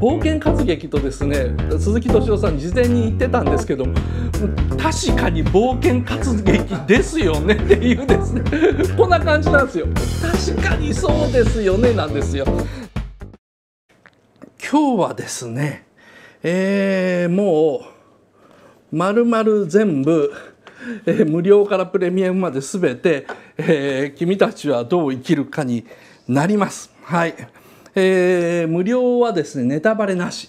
冒険活劇とですね鈴木敏夫さん事前に言ってたんですけども確かに冒険活劇ですよね っていうですねこんな感じなんですよ確かにそうですよねなんですよ今日はですねえー、もう丸々全部、えー、無料からプレミアムまで全て、えー、君たちはどう生きるか」になります。はいえー、無料はですねネタバレなし。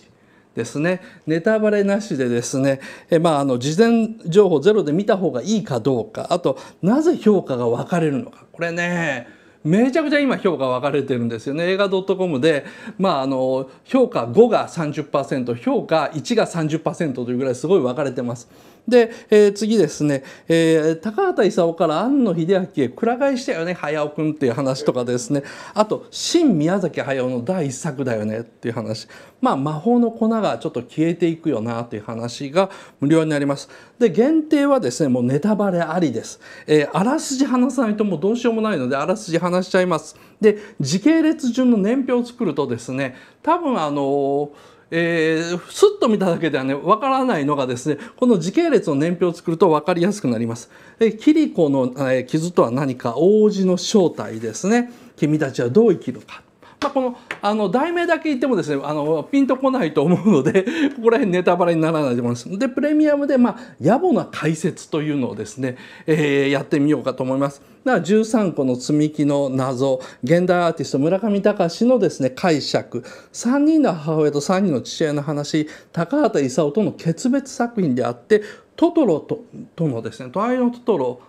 ですね、ネタバレなしでですね、えまあ、あの事前情報ゼロで見た方がいいかどうかあとなぜ評価が分かれるのかこれねめちゃくちゃ今評価分かれてるんですよね映画 .com で、まあ、あの評価5が30%評価1が30%というぐらいすごい分かれてます。で、えー、次ですね、えー、高畑勲から庵野秀明へくら替えしたよね駿君っていう話とかですねあと「新宮崎駿の第一作だよね」っていう話まあ魔法の粉がちょっと消えていくよなという話が無料になります。で限定はですねもうネタバレありです。えー、あらすじ話さないともうどうしようもないのであらすじ話しちゃいます。で時系列順の年表を作るとですね多分あのーえー、すっと見ただけではね、わからないのがですね、この時系列の年表を作ると分かりやすくなります。えキリコの、えー、傷とは何か、王子の正体ですね。君たちはどう生きるか。まあ、このあの題名だけ言ってもですねあのピンとこないと思うので ここら辺ネタバレにならないと思います。でプレミアムで、まあ、野暮な解説というのをですね、えー、やってみようかと思います。だから13個の積み木の謎現代アーティスト村上隆のですね解釈3人の母親と3人の父親の話高畑勲との決別作品であってトトロととのですね「隣のトトロ」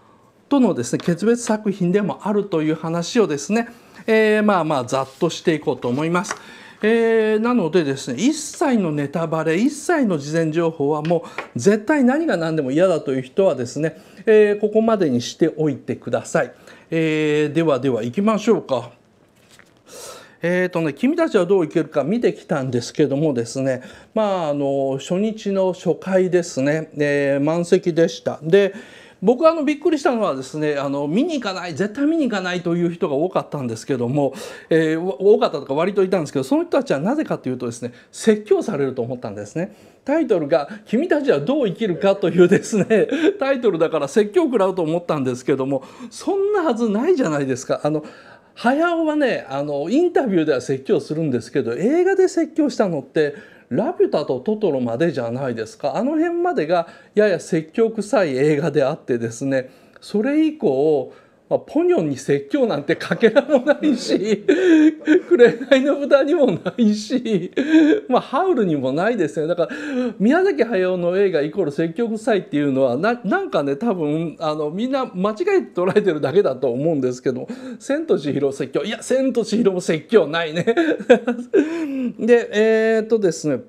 とのですね決別作品でもあるという話をですねえー、まあまあざっとしていこうと思います。えー、なのでですね一切のネタバレ一切の事前情報はもう絶対何が何でも嫌だという人はですね、えー、ここまでにしておいてください。えー、ではでは行きましょうか。えーとね、君たちはどういけるか見てきたんですけどもですね、まあ、あの初日の初回ですね、えー、満席でした。で僕あのびっくりしたのはですねあの見に行かない絶対見に行かないという人が多かったんですけども、えー、多かったとか割といたんですけどその人たちはなぜかというとですね説教されると思ったんですね。タイトルが「君たちはどう生きるか」というですねタイトルだから説教を食らうと思ったんですけどもそんなはずないじゃないですか。あの早尾はねあのインタビューでは説教するんですけど映画で説教したのってラピュタとトトロまでじゃないですかあの辺までがやや説教臭い映画であってですねそれ以降まあ、ポニョンに説教なんてかけらもないし、くれないの豚にもないし、まあ、ハウルにもないですね。だから、宮崎駿の映画イコール説教臭いっていうのは、なんかね、多分、あの、みんな間違えて捉えてるだけだと思うんですけど、千と千尋説教。いや、千と千尋も説教ないね。で、えー、っとですね、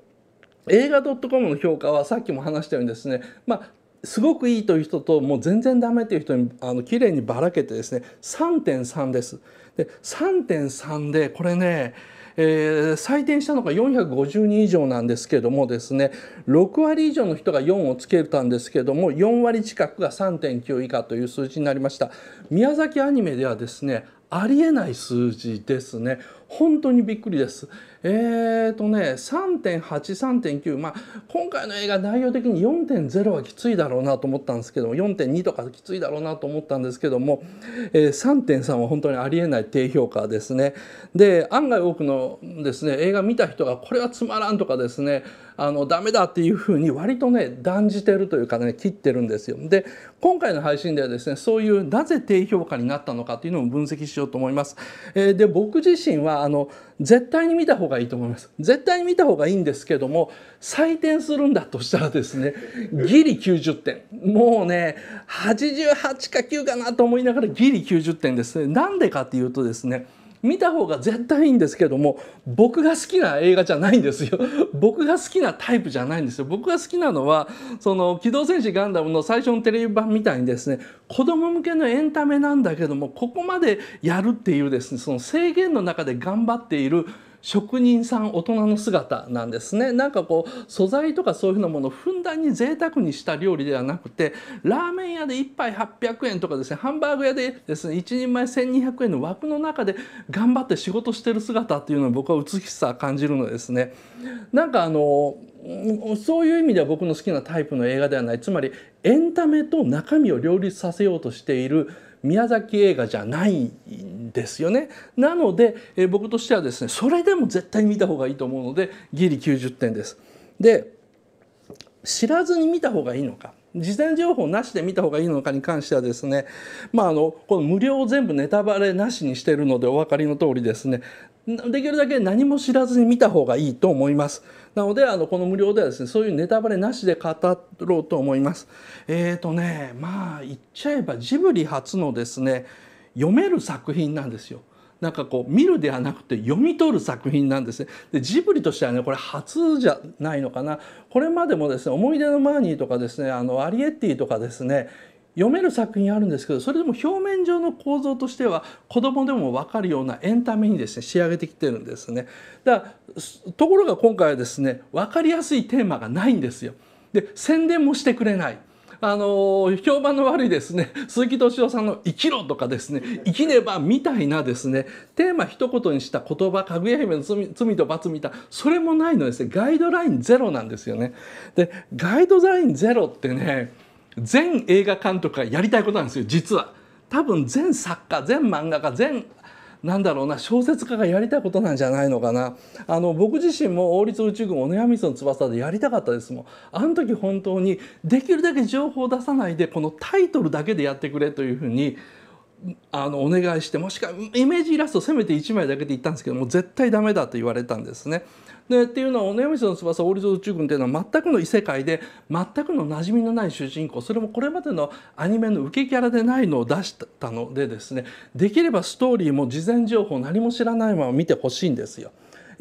映画 .com の評価はさっきも話したようにですね、まあ、すごくいいという人ともう全然ダメという人にあの綺麗にばらけてですね3.3です。で3.3でこれね、えー、採点したのが450人以上なんですけどもですね6割以上の人が4をつけたんですけども4割近くが3.9以下という数字になりました宮崎アニメではですねありえない数字ですね本当にびっくりです。えーとね3.8、3.9まあ今回の映画内容的に4.0はきついだろうなと思ったんですけども4.2とかきついだろうなと思ったんですけども、えー、3.3は本当にありえない低評価ですね。で案外多くのですね映画見た人がこれはつまらんとかですねあのダメだっていうふうに割とね断じてるというかね切ってるんですよ。で今回の配信ではですねそういうなぜ低評価になったのかというのを分析しようと思います。えー、で僕自身はあの絶対に見た方がいいと思います絶対に見た方がいいんですけども採点するんだとしたらですねギリ90点もうね88か9かなと思いながらギリ90点ですねなんでかっていうとですね見た方が絶対いいんですけども僕が好きな映画じゃないんですよ 僕が好きなタイプじゃないんですよ僕が好きなのはその「機動戦士ガンダム」の最初のテレビ版みたいにですね子供向けのエンタメなんだけどもここまでやるっていうですねその制限の中で頑張っている職人さん大人の姿なんですねなんかこう素材とかそういうふうなものをふんだんに贅沢にした料理ではなくてラーメン屋で1杯800円とかですねハンバーグ屋でですね1人前1200円の枠の中で頑張って仕事してる姿っていうのを僕は美しさ感じるのですね。なんかあのそういう意味では僕の好きなタイプの映画ではないつまりエンタメと中身を両立させようとしている宮崎映画じゃないんですよね。なので、え僕としてはですねそれでも絶対見た方がいいと思うのでギリ90点です。で知らずに見た方がいいのか事前情報なしで見た方がいいのかに関してはですね、まあ、あのこの無料を全部ネタバレなしにしてるのでお分かりの通りですねできるだけ何も知らずに見た方がいいと思います。なのであのこの無料ではですねそういうネタバレなしで語ろうと思います。えっ、ー、とねまあ言っちゃえばジブリ初のですね読める作品なんですよ。なんかこう見るではなくて読み取る作品なんですね。でジブリとしてはねこれ初じゃないのかなこれまでもですね「思い出のマーニー」とかですねあのアリエッティとかですね読める作品あるんですけどそれでも表面上の構造としては子供でも分かるようなエンタメにですね仕上げてきてるんですね。だところが今回はですね分かりやすいテーマがないんですよ。で宣伝もしてくれない。あの評判の悪いですね鈴木敏夫さんの「生きろ」とかですね「生きねば」みたいなですねテーマ一言にした言葉「かぐや姫の罪罪と罰」みたいなそれもないのですねガイドラインゼロなんですよね。でガイドラインゼロってね全映画監督がやりたいことなんですよ実は。多分全作家全漫画家全なんだろうな小説家がやりたいことなんじゃないのかなあの僕自身も王立宇宙軍お悩みその翼でやりたかったですもんあの時本当にできるだけ情報を出さないでこのタイトルだけでやってくれというふうにあのお願いしてもしくはイメージイラストせめて1枚だけで言ったんですけども絶対ダメだと言われたんですね。でっていうのは「おねむしの翼オリゾ宇宙軍」っていうのは全くの異世界で全くの馴染みのない主人公それもこれまでのアニメの受けキャラでないのを出したのでですねできればストーリーも事前情報何も知らないまま見てほしいんですよ。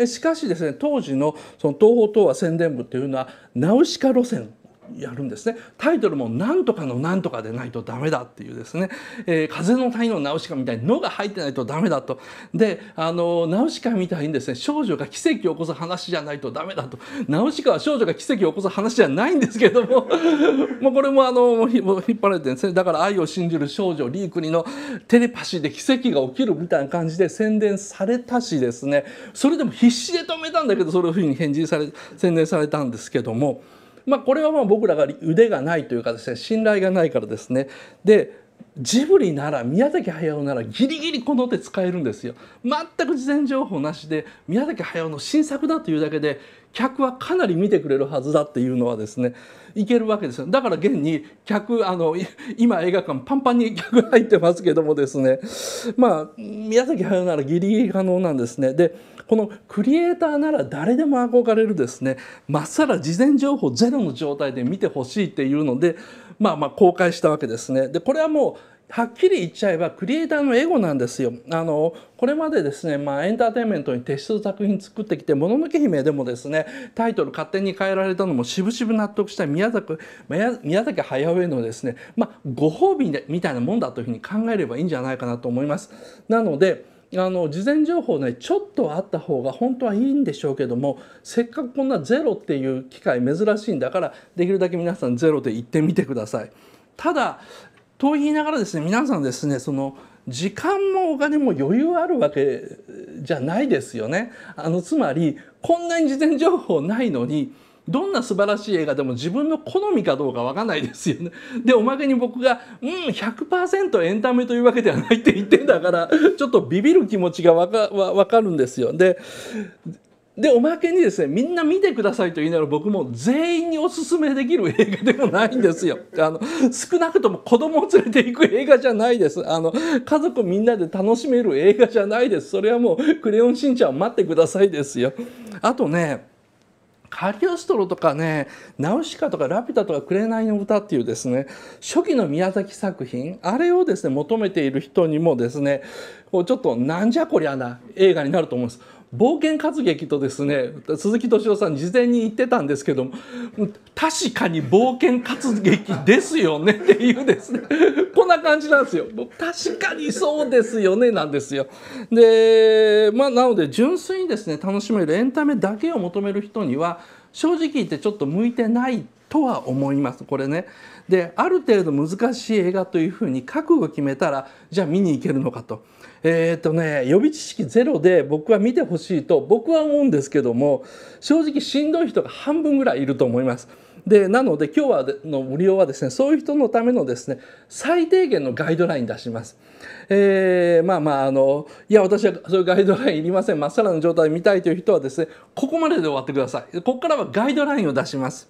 しかしですね当時のその東方東亜宣伝部っていうのはナウシカ路線やるんですねタイトルも「なんとかのなんとかでないとダメだ」っていうですね「えー、風の谷のナウシカ」みたいに「の」が入ってないとダメだとであのナウシカみたいにですね少女が奇跡を起こす話じゃないとダメだとナウシカは少女が奇跡を起こす話じゃないんですけども もうこれもあの引っ張られてですねだから愛を信じる少女リークリのテレパシーで奇跡が起きるみたいな感じで宣伝されたしですねそれでも必死で止めたんだけどそういうふうに返事され宣伝されたんですけども。まあ、これはまあ僕らが腕がないというかですね信頼がないからですねでジブリなら宮崎駿ならギリギリこの手使えるんですよ全く事前情報なしで宮崎駿の新作だというだけで客はかなり見てくれるはずだっていうのはですねいけるわけですよだから現に客あの今映画館パンパンに 客入ってますけどもですねまあ宮崎駿ならギリギリ可能なんですねでこのクリエイターなら誰でも憧れるですねまっさら事前情報ゼロの状態で見てほしいっていうのでまあまあ公開したわけですねでこれはもうはっきり言っちゃえばクリエイターのエゴなんですよ。あのこれまでですね、まあ、エンターテインメントに徹する作品作ってきて「もののけ姫」でもですねタイトル勝手に変えられたのも渋々納得した宮崎宮崎駿へのですね、まあ、ご褒美みたいなもんだというふうに考えればいいんじゃないかなと思います。なのであの事前情報ねちょっとあった方が本当はいいんでしょうけどもせっかくこんなゼロっていう機会珍しいんだからできるだけ皆さんゼロで行ってみてください。ただと言いながらですね皆さんですねその時間もお金も余裕あるわけじゃないですよね。あのつまりこんなに事前情報ないのにどんな素晴らしい映画でも自分の好みかどうかわかんないですよね。でおまけに僕が「うん100%エンタメというわけではない」って言ってんだからちょっとビビる気持ちがわかかるんですよ。ででおまけにですねみんな見てくださいと言いながら僕も全員におすすめできる映画でもないんですよ。あの少なくとも子供を連れていく映画じゃないですあの家族みんなで楽しめる映画じゃないですそれはもう「クレヨンしんちゃん」を待ってくださいですよ。あとねカリオストロとかね、ナウシカとかラピュタとか紅の歌っていうですね、初期の宮崎作品、あれをですね、求めている人にもですね、こうちょっとなんじゃこりゃな映画になると思うんです。冒険活劇とですね鈴木敏夫さん事前に言ってたんですけども確かに冒険活劇ですよね っていうですねこんな感じなんですよ確かにそうですよねなんですよでまあなので純粋にですね楽しめるエンタメだけを求める人には正直言ってちょっと向いてないとは思いますこれね。である程度難しい映画というふうに覚悟を決めたらじゃあ見に行けるのかと。えっ、ー、とね予備知識ゼロで僕は見てほしいと僕は思うんですけども正直しんどい人が半分ぐらいいると思います。でなので今日はの無料はですねそういう人のためのですね最低限のガイドライン出します。えー、まあまああのいや私はそういうガイドラインいりませんまっさらの状態で見たいという人はですねここまでで終わってください。ここからはガイドラインを出します。